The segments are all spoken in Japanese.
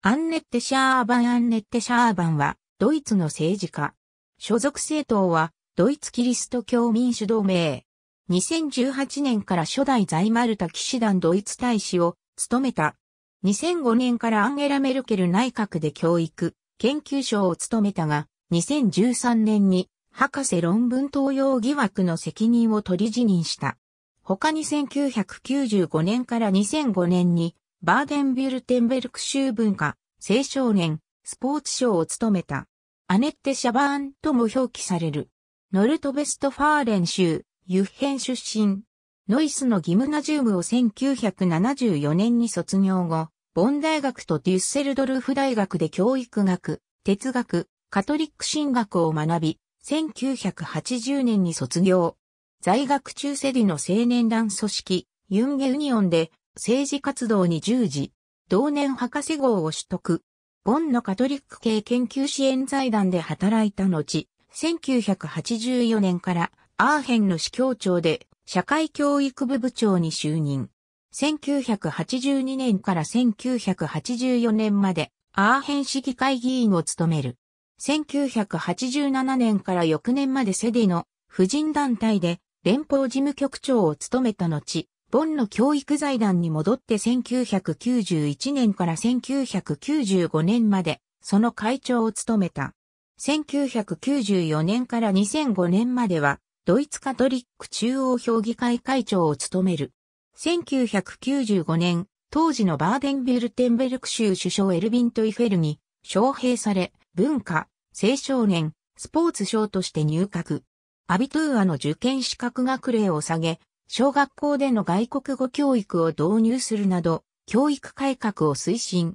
アンネッテ・シャーバン・アンネッテ・シャーバンは、ドイツの政治家。所属政党は、ドイツキリスト教民主同盟。2018年から初代在マルタ騎士団ドイツ大使を務めた。2005年からアンゲラ・メルケル内閣で教育、研究所を務めたが、2013年に博士論文登用疑惑の責任を取り辞任した。他に1995年から2005年にバーデンビュルテンベルク州文化、青少年、スポーツ賞を務めた。アネッテ・シャバーンとも表記される。ノルトベストファーレン州、ユッヘン出身。ノイスのギムナジウムを1974年に卒業後、ボン大学とデュッセルドルフ大学で教育学、哲学、カトリック神学を学び、1980年に卒業。在学中セディの青年団組織、ユンゲ・ユニオンで政治活動に従事、同年博士号を取得。ボンのカトリック系研究支援財団で働いた後、1984年からアーヘンの司教長で社会教育部部長に就任。1982年から1984年までアーヘン市議会議員を務める。1987年から翌年までセディの婦人団体で連邦事務局長を務めた後、ボンの教育財団に戻って1991年から1995年まで、その会長を務めた。1994年から2005年までは、ドイツカトリック中央評議会会長を務める。1995年、当時のバーデンビルテンベルク州首相エルビン・トイフェルに招聘され、文化、青少年、スポーツ賞として入閣。アビトゥーアの受験資格学齢を下げ、小学校での外国語教育を導入するなど、教育改革を推進。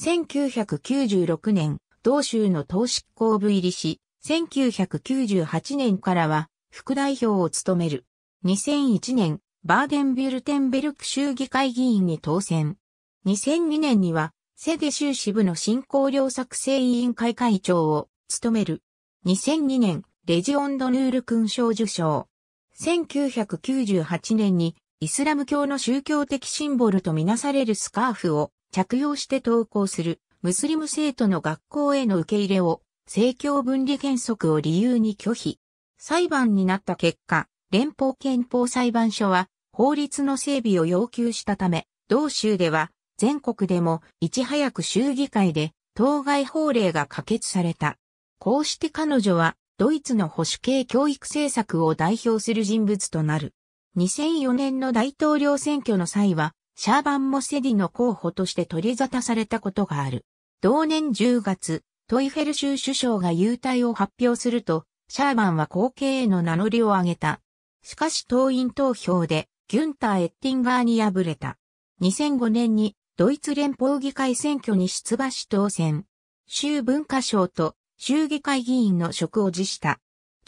1996年、同州の党執行部入りし、1998年からは副代表を務める。2001年、バーデンビュルテンベルク州議会議員に当選。2002年には、セデ州支部の振興量作成委員会会長を務める。2002年、レジオンドヌール勲章受賞。1998年にイスラム教の宗教的シンボルとみなされるスカーフを着用して登校するムスリム生徒の学校への受け入れを政教分離原則を理由に拒否。裁判になった結果、連邦憲法裁判所は法律の整備を要求したため、同州では全国でもいち早く州議会で当該法令が可決された。こうして彼女はドイツの保守系教育政策を代表する人物となる。2004年の大統領選挙の際は、シャーバン・モセディの候補として取り沙汰されたことがある。同年10月、トイフェル州首相が優待を発表すると、シャーバンは後継への名乗りを上げた。しかし党員投票で、ギュンター・エッティンガーに敗れた。2005年にドイツ連邦議会選挙に出馬し当選。州文化省と州議会議員の職を辞した。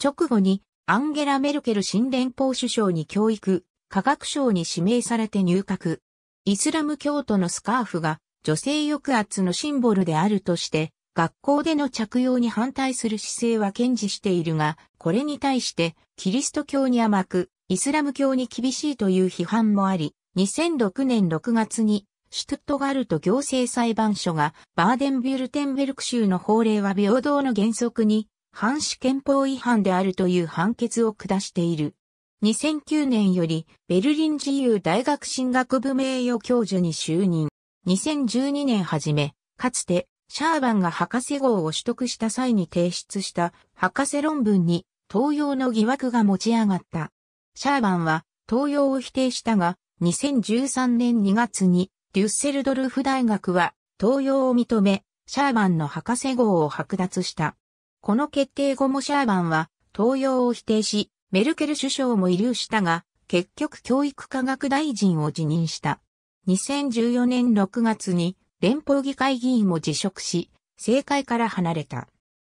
直後にアンゲラ・メルケル新連邦首相に教育、科学省に指名されて入閣。イスラム教徒のスカーフが女性抑圧のシンボルであるとして、学校での着用に反対する姿勢は堅持しているが、これに対して、キリスト教に甘く、イスラム教に厳しいという批判もあり、2006年6月にシュトットガルト行政裁判所が、バーデンビュルテンベルク州の法令は平等の原則に、反死憲法違反であるという判決を下している。2009年より、ベルリン自由大学進学部名誉教授に就任。2012年初め、かつて、シャーバンが博士号を取得した際に提出した博士論文に東洋の疑惑が持ち上がった。シャーバンは東洋を否定したが、2013年2月にデュッセルドルフ大学は、東洋を認め、シャーバンの博士号を剥奪した。この決定後もシャーバンは、東洋を否定し、メルケル首相も遺留したが、結局教育科学大臣を辞任した。2014年6月に、連邦議会議員も辞職し、政界から離れた。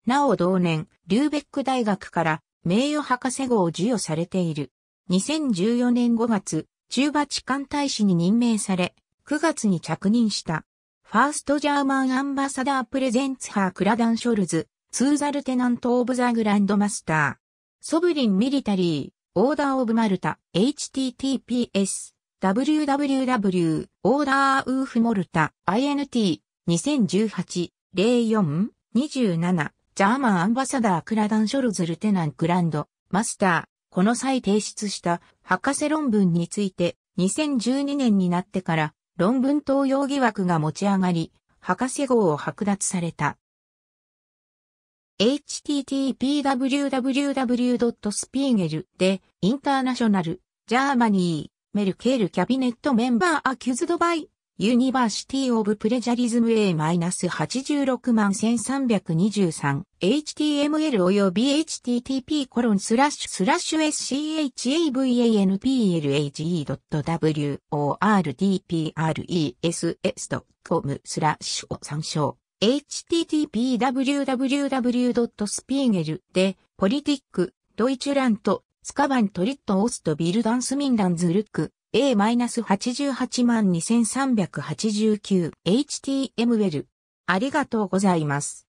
なお同年、リューベック大学から名誉博士号を授与されている。2014年5月、中馬地官大使に任命され、9月に着任した。ファーストジャーマンアンバサダープレゼンツハークラダンショルズ、ツーザルテナントオブザグランドマスター。ソブリンミリタリー、オーダーオブマルタ、https、www、オーダーウーフモルタ、int、2018、04、27、ジャーマンアンバサダークラダンショルズルテナングランド、マスター、この際提出した博士論文について、2012年になってから論文投用疑惑が持ち上がり、博士号を剥奪された。http://www.spiegel で、インターナショナル、ジャーマニー、メルケールキャビネットメンバーアキュズドバイユニバーシティオブプレジャリズム A-86 万 1323HTML 及び http コロンスラッシュスラッシュ shavanplage.wordpress.com スラッシュを参照。http://www.spiegel で、ポリティック、ドイチュラント、スカバントリットオーストビルダンスミンランズルック、A-882,389HTML。ありがとうございます。